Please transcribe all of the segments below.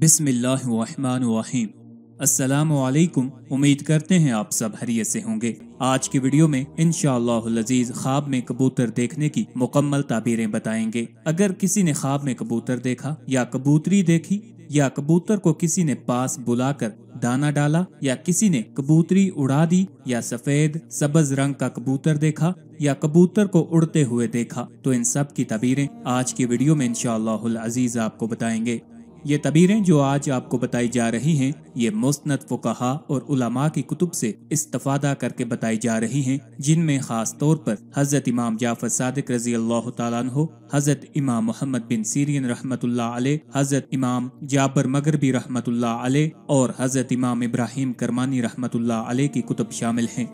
बिस्मिल्लाहिर्रहमानिर्रहीम अस्सलाम वालेकुम उम्मीद करते हैं आप सब हरियत से होंगे आज के वीडियो में इन अजीज ख्वाब में कबूतर देखने की मुकम्मल ताबीरें बताएंगे अगर किसी ने ख्वाब में कबूतर देखा या कबूतरी देखी या कबूतर को किसी ने पास बुलाकर दाना डाला या किसी ने कबूतरी उड़ा दी या सफेद सबज रंग का कबूतर देखा या कबूतर को उड़ते हुए देखा तो इन सब की तबीरें आज की वीडियो में इनशाला अजीज आपको बताएंगे ये तबीरें जो आज आपको बताई जा रही हैं ये मुस्नद फुकाहा और उलमा की कुतुब से इस्तफादा करके बताई जा रही हैं जिनमें ख़ास तौर पर हज़रत इमाम जाफ़र सादिक रजी अल्लाह तु हज़रत इमाम मोहम्मद बिन सीरियन रहमत हज़रत इमाम जाबर मगरबी रहमत और हज़रत इमाम इब्राहिम करमानी रहमत की कुतुब शामिल हैं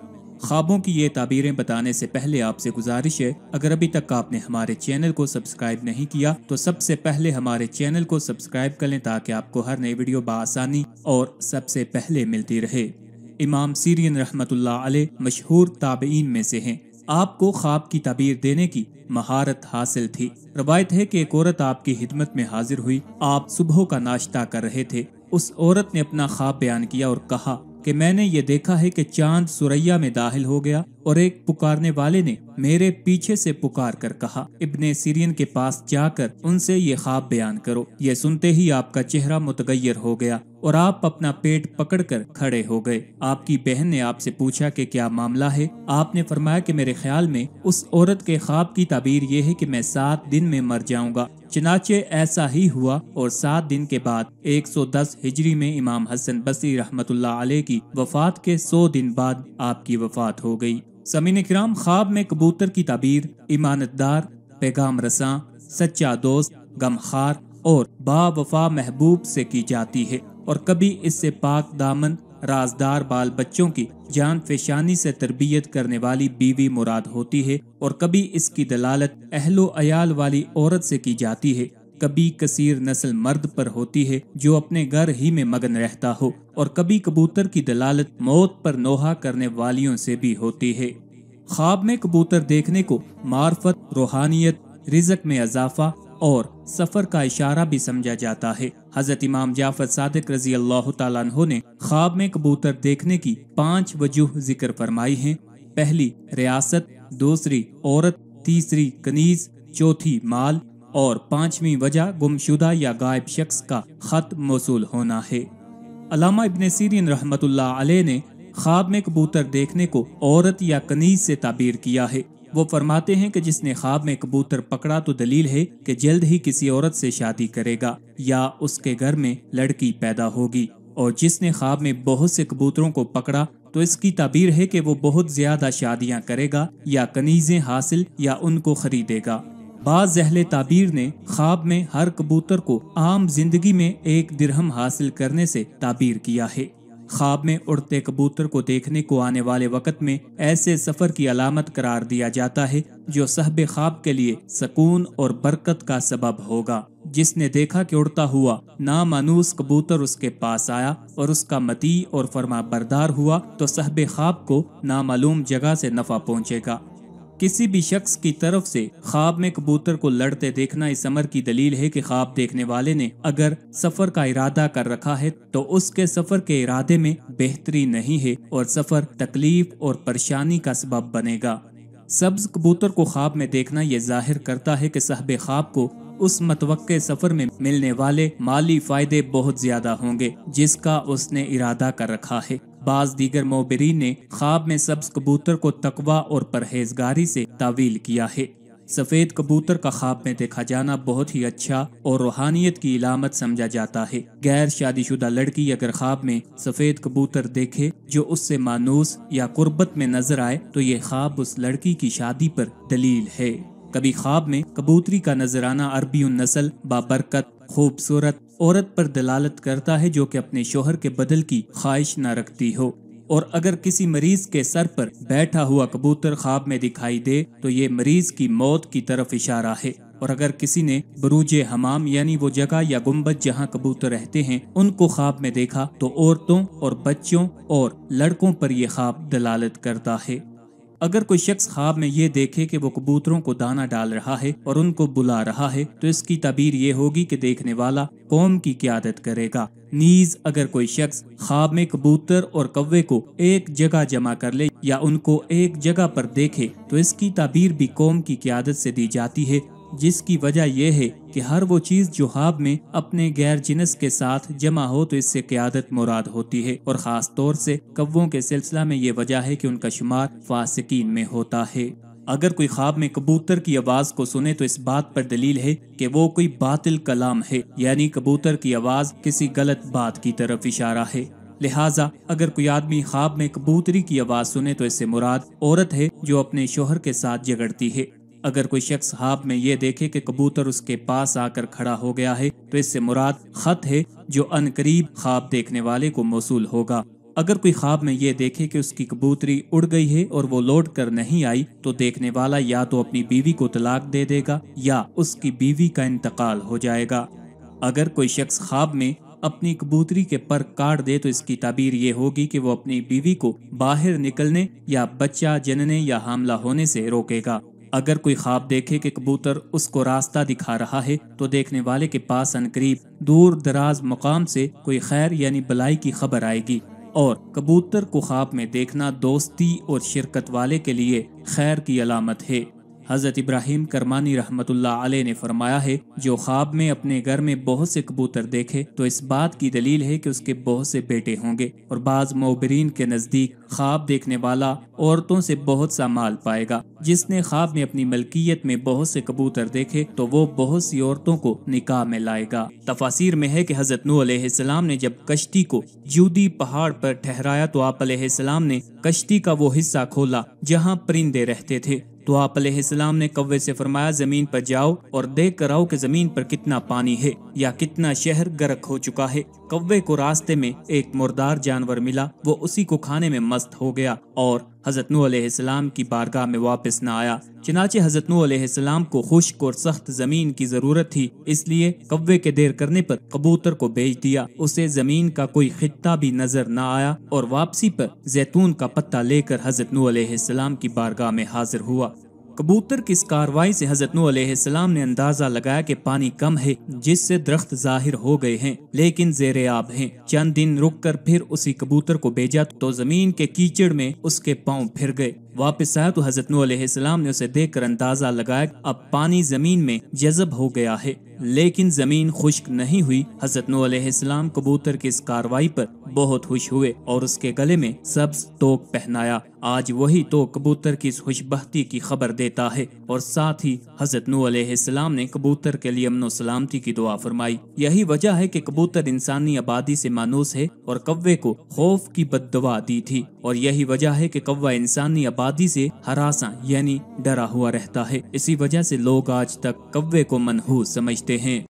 ख्वाबों की ये ताबीरें बताने से पहले आपसे गुजारिश है अगर अभी तक आपने हमारे चैनल को सब्सक्राइब नहीं किया तो सबसे पहले हमारे चैनल को सब्सक्राइब कर लें ताकि आपको हर नई वीडियो बसानी और सबसे पहले मिलती रहे इमाम सीरियन रहमत मशहूर ताबीन में से हैं आपको ख्वाब की तबीर देने की महारत हासिल थी रवायत है कि एक औरत आपकी हिदमत में हाजिर हुई आप सुबह का नाश्ता कर रहे थे उस औरत ने अपना ख्वाब बयान किया और कहा कि मैंने ये देखा है कि चांद सुरैया में दाखिल हो गया और एक पुकारने वाले ने मेरे पीछे से पुकार कर कहा इब्ने सीरियन के पास जाकर उनसे ये ख्वाब बयान करो ये सुनते ही आपका चेहरा मुतगैर हो गया और आप अपना पेट पकड़कर खड़े हो गए आपकी बहन ने आपसे पूछा कि क्या मामला है आपने फरमाया कि मेरे ख्याल में उस औरत के ख्वाब की ताबीर ये है कि मैं सात दिन में मर जाऊंगा चनाचे ऐसा ही हुआ और सात दिन के बाद 110 हिजरी में इमाम हसन बसी रहमत आलह की वफात के सौ दिन बाद आपकी वफात हो गई समीन कराम ख्वाब में कबूतर की ताबीर दार पैगाम रसा सच्चा दोस्त गमखार और बा वफा महबूब से की जाती है और कभी इससे पाक दामन राजदार बाल बच्चों की जान फेशानी से तरबियत करने वाली बीवी मुराद होती है और कभी इसकी दलालत अहलो अयाल वाली औरत से की जाती है कभी कसीर नस्ल मर्द पर होती है जो अपने घर ही में मगन रहता हो और कभी कबूतर की दलालत मौत पर नोहा करने वालियों से भी होती है ख्वाब में कबूतर देखने को मार्फत रूहानियत रिजक में इजाफा और सफर का इशारा भी समझा जाता है हजरत इमाम जाफर सादिक रजी अल्लाह तु ने ख्वाब में कबूतर देखने की पांच वजूह जिक्र फरमाई हैं पहली रियासत दूसरी औरत तीसरी कनीज चौथी माल और पांचवी वजह गुमशुदा या गायब शख्स का खत मौसू होना है अलामा इबन सीरीन रहमत ने ख्वाब में कबूतर देखने को औरत या कनीज से ताबीर किया है वो फरमाते हैं कि जिसने ख्वाब में कबूतर पकड़ा तो दलील है कि जल्द ही किसी औरत से शादी करेगा या उसके घर में लड़की पैदा होगी और जिसने ख्वाब में बहुत से कबूतरों को पकड़ा तो इसकी ताबीर है कि वो बहुत ज्यादा शादियां करेगा या कनीज़ें हासिल या उनको खरीदेगा बाज जहले ताबीर ने ख्वाब में हर कबूतर को आम जिंदगी में एक दिरहम हासिल करने से ताबीर किया है ख्वाब में उड़ते कबूतर को देखने को आने वाले वक़्त में ऐसे सफ़र की अलामत करार दिया जाता है जो सहब ख्वाब के लिए सकून और बरकत का सबब होगा जिसने देखा कि उड़ता हुआ नामानूस कबूतर उसके पास आया और उसका मती और फरमा बरदार हुआ तो सहब ख्वाब को नामालूम जगह से नफा पहुंचेगा किसी भी शख्स की तरफ से ख्वाब में कबूतर को लड़ते देखना इस अमर की दलील है कि ख्वाब देखने वाले ने अगर सफर का इरादा कर रखा है तो उसके सफर के इरादे में बेहतरी नहीं है और सफर तकलीफ और परेशानी का सबब बनेगा सब्ज कबूतर को ख्वाब में देखना यह जाहिर करता है कि साहब ख्वाब को उस मतवक़ सफर में मिलने वाले माली फायदे बहुत ज्यादा होंगे जिसका उसने इरादा कर रखा है बाज दीगर मोबरी ने ख्वाब में सब्ज कबूतर को तकवा और परहेजगारी से तावील किया है सफ़ेद कबूतर का ख्वाब में देखा जाना बहुत ही अच्छा और रूहानियत की इलामत समझा जाता है गैर शादीशुदा लड़की अगर ख्वाब में सफ़ेद कबूतर देखे जो उससे मानूस या कुर्बत में नजर आए तो ये ख्वाब उस लड़की की शादी पर दलील है कभी ख्वाब में कबूतरी का नजराना अरबी नस्ल बाबरकत खूबसूरत औरत पर दलालत करता है जो कि अपने शोहर के बदल की ख्वाहिश न रखती हो और अगर किसी मरीज के सर पर बैठा हुआ कबूतर ख्वाब में दिखाई दे तो ये मरीज की मौत की तरफ इशारा है और अगर किसी ने बरूज हमाम यानी वो जगह या गुम्बद जहाँ कबूतर रहते हैं उनको ख्वाब में देखा तो औरतों और बच्चों और लड़कों पर यह ख्वाब दलालत करता है अगर कोई शख्स ख्वाब में ये देखे कि वो कबूतरों को दाना डाल रहा है और उनको बुला रहा है तो इसकी तबीर ये होगी कि देखने वाला कौम की क्यादत करेगा नीज अगर कोई शख्स ख्वाब में कबूतर और कौवे को एक जगह जमा कर ले या उनको एक जगह पर देखे तो इसकी तबीर भी कौम की क्यादत से दी जाती है जिसकी वजह यह है कि हर वो चीज़ जो हाब में अपने गैर जिनस के साथ जमा हो तो इससे क्यादत मुराद होती है और ख़ास तौर से कव्वों के सिलसिला में ये वजह है कि उनका शुमार फासकीन में होता है अगर कोई ख्वाब में कबूतर की आवाज़ को सुने तो इस बात पर दलील है कि वो कोई बातिल कलाम है यानी कबूतर की आवाज़ किसी गलत बात की तरफ इशारा है लिहाजा अगर कोई आदमी ख्वाब में कबूतरी की आवाज़ सुने तो इससे मुराद औरत है जो अपने शोहर के साथ झगड़ती है अगर कोई शख्स हाफ में ये देखे कि कबूतर उसके पास आकर खड़ा हो गया है तो इससे मुराद खत है जो करीब ख्वाब देखने वाले को मौसू होगा अगर कोई ख्वाब में ये देखे कि उसकी कबूतरी उड़ गई है और वो लौट कर नहीं आई तो देखने वाला या तो अपनी बीवी को तलाक दे देगा या उसकी बीवी का इंतकाल हो जाएगा अगर कोई शख्स ख्वाब में अपनी कबूतरी के पर काट दे तो इसकी ताबीर ये होगी कि वो अपनी बीवी को बाहर निकलने या बच्चा जनने या हमला होने से रोकेगा अगर कोई ख्वाब देखे कि कबूतर उसको रास्ता दिखा रहा है तो देखने वाले के पास अनकरीब दूर दराज मुकाम से कोई खैर यानी बलाई की खबर आएगी और कबूतर को ख्वाब में देखना दोस्ती और शिरकत वाले के लिए खैर की अलामत है हज़रत इब्राहिम करमानी रहमत आलह ने फरमाया है जो ख्वाब में अपने घर में बहुत से कबूतर देखे तो इस बात की दलील है कि उसके बहुत से बेटे होंगे और बाज़ मोबरीन के नज़दीक ख्वाब देखने वाला औरतों से बहुत सा माल पाएगा जिसने ख्वाब में अपनी मलकियत में बहुत से कबूतर देखे तो वो बहुत सी औरतों को निकाह में लाएगा तफासिर में है की हज़रत नूसम ने जब कश्ती को जूदी पहाड़ पर ठहराया तो आप ने कश्ती का वो हिस्सा खोला जहाँ परिंदे रहते थे तो आप सलाम ने कौवे से फरमाया जमीन पर जाओ और देख कर आओ कि जमीन पर कितना पानी है या कितना शहर गर्क हो चुका है कौवे को रास्ते में एक मुर्दार जानवर मिला वो उसी को खाने में मस्त हो गया और हज़रत नूसम की बारगाह में वापस न आया चनाचे हज़रत नूसम को खुश्क और सख्त ज़मीन की ज़रूरत थी इसलिए कव्वे के देर करने पर कबूतर को बेच दिया उसे ज़मीन का कोई खत्ता भी नज़र न आया और वापसी पर जैतून का पत्ता लेकर हज़रत नूसम की बारगाह में हाजिर हुआ कबूतर की इस कार्रवाई से हजरत नूसम ने अंदाजा लगाया कि पानी कम है जिससे दरख्त जाहिर हो गए हैं लेकिन जेर आब है चंद दिन रुक कर फिर उसी कबूतर को भेजा तो जमीन के कीचड़ में उसके पाँव फिर गए वापस आया तो हजरत नूसम ने उसे देख कर अंदाजा लगाया अब पानी जमीन में जजब हो गया है लेकिन जमीन खुश्क नहीं हुई हजरत नूसम कबूतर की इस कार्रवाई पर बहुत खुश हुए और उसके गले में सब्ज तो पहनाया आज वही तो कबूतर की इस खुशबहती की खबर देता है और साथ ही हजरत नूसम ने कबूतर के लिए अमन सलामती की दुआ फरमाई यही वजह है की कबूतर इंसानी आबादी ऐसी मानूस है और कब्बे को खौफ की दुआ दी थी और यही वजह है कि कौवा इंसानी आबादी से हरासा यानी डरा हुआ रहता है इसी वजह से लोग आज तक कौवे को मनहूस समझते हैं